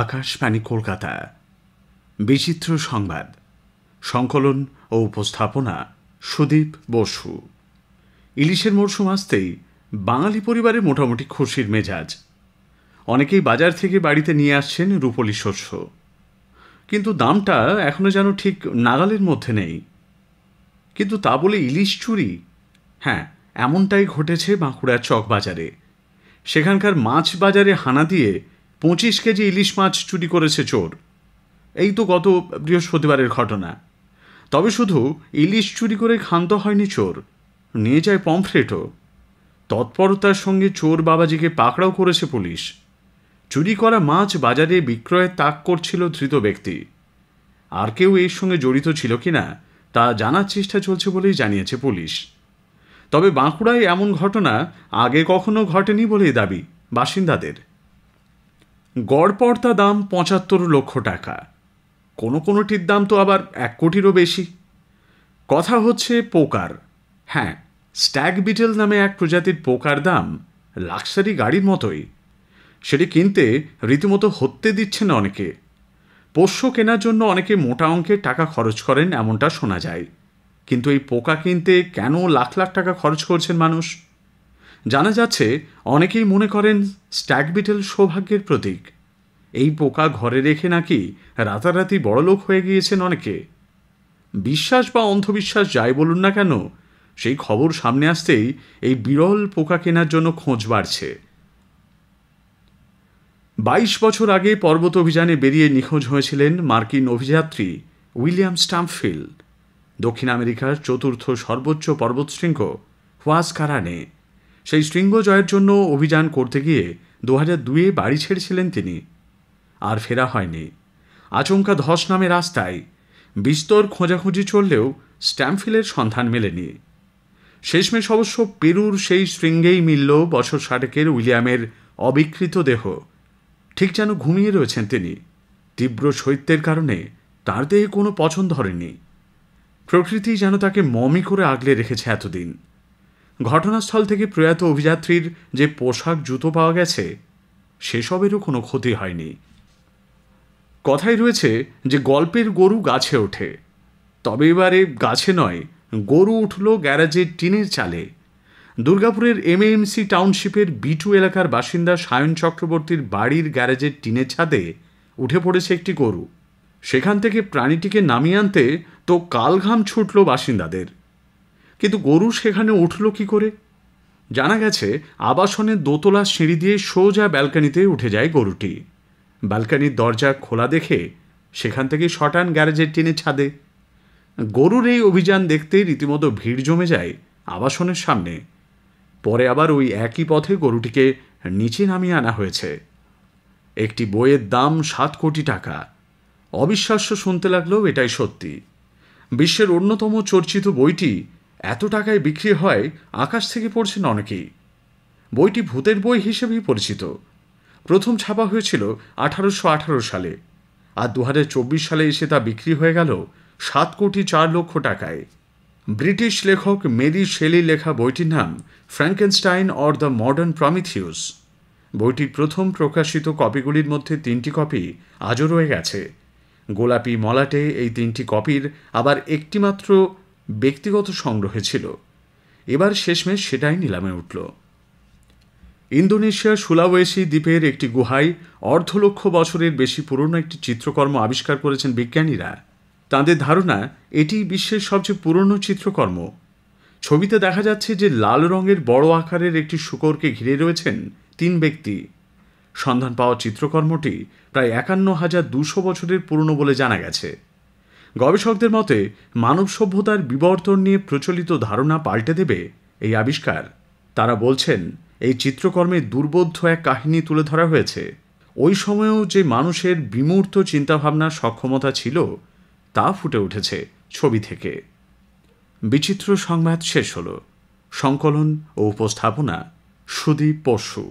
আকাশবাণী কলকাতা বিচিত্র সংবাদ সংকলন ও উপস্থাপনা সুদীপ বসু ইলিশের মরশুম আসতেই বাঙালি পরিবারে মোটামুটি খুশির মেজাজ অনেকেই বাজার থেকে বাড়িতে নিয়ে আসছেন রুপলি শস্য কিন্তু দামটা এখনও যেন ঠিক নাগালের মধ্যে নেই কিন্তু তা বলে ইলিশ চুরি হ্যাঁ এমনটাই ঘটেছে বাঁকুড়ার চকবাজারে সেখানকার মাছ বাজারে হানা দিয়ে পঁচিশ কেজি ইলিশ মাছ চুরি করেছে চোর এই তো গত বৃহস্পতিবারের ঘটনা তবে শুধু ইলিশ চুরি করে ক্ষান্ত হয়নি চোর নিয়ে যায় পমফ্রেটও তৎপরতার সঙ্গে চোর বাবাজিকে পাকড়াও করেছে পুলিশ চুরি করা মাছ বাজারে বিক্রয়ের তাক করছিল ধৃত ব্যক্তি আর কেউ এর সঙ্গে জড়িত ছিল কি না তা জানার চেষ্টা চলছে বলেই জানিয়েছে পুলিশ তবে বাঁকুড়ায় এমন ঘটনা আগে কখনো ঘটেনি বলেই দাবি বাসিন্দাদের গড়পড়তা দাম পঁচাত্তর লক্ষ টাকা কোনো কোনোটির দাম তো আবার এক কোটিরও বেশি কথা হচ্ছে পোকার হ্যাঁ স্ট্যাগ বিটেল নামে এক প্রজাতির পোকার দাম লাক্সারি গাড়ির মতোই সেটি কিনতে রীতিমতো হত্যে দিচ্ছেন অনেকে পোষ্য কেনার জন্য অনেকে মোটা অঙ্কের টাকা খরচ করেন এমনটা শোনা যায় কিন্তু এই পোকা কিনতে কেন লাখ লাখ টাকা খরচ করছেন মানুষ জানা যাচ্ছে অনেকেই মনে করেন স্ট্যাগ বিটেল সৌভাগ্যের প্রতীক এই পোকা ঘরে রেখে নাকি রাতারাতি বড়লোক হয়ে গিয়েছেন অনেকে বিশ্বাস বা অন্ধবিশ্বাস যাই বলুন না কেন সেই খবর সামনে আসতেই এই বিরল পোকা কেনার জন্য খোঁজ বাড়ছে বাইশ বছর আগে পর্বত অভিযানে বেরিয়ে নিখোঁজ হয়েছিলেন মার্কিন অভিযাত্রী উইলিয়াম স্টাম্পফিল্ড দক্ষিণ আমেরিকার চতুর্থ সর্বোচ্চ পর্বতশৃঙ্গ হোয়াজ কারানে সেই শৃঙ্গ জয়ের জন্য অভিযান করতে গিয়ে দু হাজার দুয়ে বাড়ি ছেড়েছিলেন তিনি আর ফেরা হয়নি আচমকা ধস নামে রাস্তায় বিস্তর খোঁজাখুঁজি চললেও স্ট্যাম্পফিলের সন্ধান মেলেনি শেষমেশ অবশ্য পেরুর সেই শৃঙ্গেই মিলল বছর ষাটেকের উইলিয়ামের অবিকৃত দেহ ঠিক যেন ঘুমিয়ে রয়েছেন তিনি তীব্র শৈত্যের কারণে তার দেহে কোনো পছন্দ ধরেনি প্রকৃতি যেন তাকে মমি করে আগলে রেখেছে এতদিন ঘটনাস্থল থেকে প্রয়াত অভিযাত্রীর যে পোশাক জুতো পাওয়া গেছে সেসবেরও কোনো ক্ষতি হয়নি কথাই রয়েছে যে গল্পের গরু গাছে ওঠে তবে এবারে গাছে নয় গরু উঠল গ্যারাজের টিনের চালে দুর্গাপুরের এমএএমসি টাউনশিপের বিটু এলাকার বাসিন্দা সায়ন চক্রবর্তীর বাড়ির গ্যারাজের টিনের ছাদে উঠে পড়েছে একটি গরু সেখান থেকে প্রাণীটিকে নামিয়ে আনতে তো কালঘাম ছুটল বাসিন্দাদের কিন্তু গরু সেখানে উঠল কী করে জানা গেছে আবাসনের দোতলা সিঁড়ি দিয়ে সোজা ব্যালকানিতে উঠে যায় গরুটি ব্যালকানির দরজা খোলা দেখে সেখান থেকে শটান গ্যারেজের টিনে ছাদে গরুর এই অভিযান দেখতে রীতিমতো ভিড় জমে যায় আবাসনের সামনে পরে আবার ওই একই পথে গরুটিকে নিচে নামিয়ে আনা হয়েছে একটি বইয়ের দাম সাত কোটি টাকা অবিশ্বাস্য শুনতে লাগলেও এটাই সত্যি বিশ্বের অন্যতম চর্চিত বইটি এত টাকায় বিক্রি হয় আকাশ থেকে পড়ছেন অনেকেই বইটি ভূতের বই হিসেবেই পরিচিত প্রথম ছাপা হয়েছিল আঠারোশো সালে আর দু সালে এসে তা বিক্রি হয়ে গেল সাত কোটি চার লক্ষ টাকায় ব্রিটিশ লেখক মেরি শেলি লেখা বইটির নাম Frankenstein or the modern Prometheus বইটির প্রথম প্রকাশিত কপিগুলির মধ্যে তিনটি কপি আজও রয়ে গেছে গোলাপি মলাটে এই তিনটি কপির আবার একটিমাত্র ব্যক্তিগত সংগ্রহে ছিল এবার শেষমেশ সেটাই নিলামে উঠল ইন্দোনেশিয়ার সুলাওয়েসি দ্বীপের একটি গুহায় অর্ধলক্ষ বছরের বেশি পুরনো একটি চিত্রকর্ম আবিষ্কার করেছেন বিজ্ঞানীরা তাদের ধারণা এটি বিশ্বের সবচেয়ে পুরনো চিত্রকর্ম ছবিতে দেখা যাচ্ছে যে লাল রঙের বড় আকারের একটি শুকরকে ঘিরে রয়েছেন তিন ব্যক্তি সন্ধান পাওয়া চিত্রকর্মটি প্রায় একান্ন হাজার দুশো বছরের পুরনো বলে জানা গেছে গবেষকদের মতে মানব সভ্যতার বিবর্তন নিয়ে প্রচলিত ধারণা পাল্টে দেবে এই আবিষ্কার তারা বলছেন এই চিত্রকর্মে দুর্বোধ্য এক কাহিনী তুলে ধরা হয়েছে ওই সময়েও যে মানুষের বিমূর্ত চিন্তাভাবনার সক্ষমতা ছিল তা ফুটে উঠেছে ছবি থেকে বিচিত্র সংবাদ শেষ হল সংকলন ও উপস্থাপনা সুদীপ পশু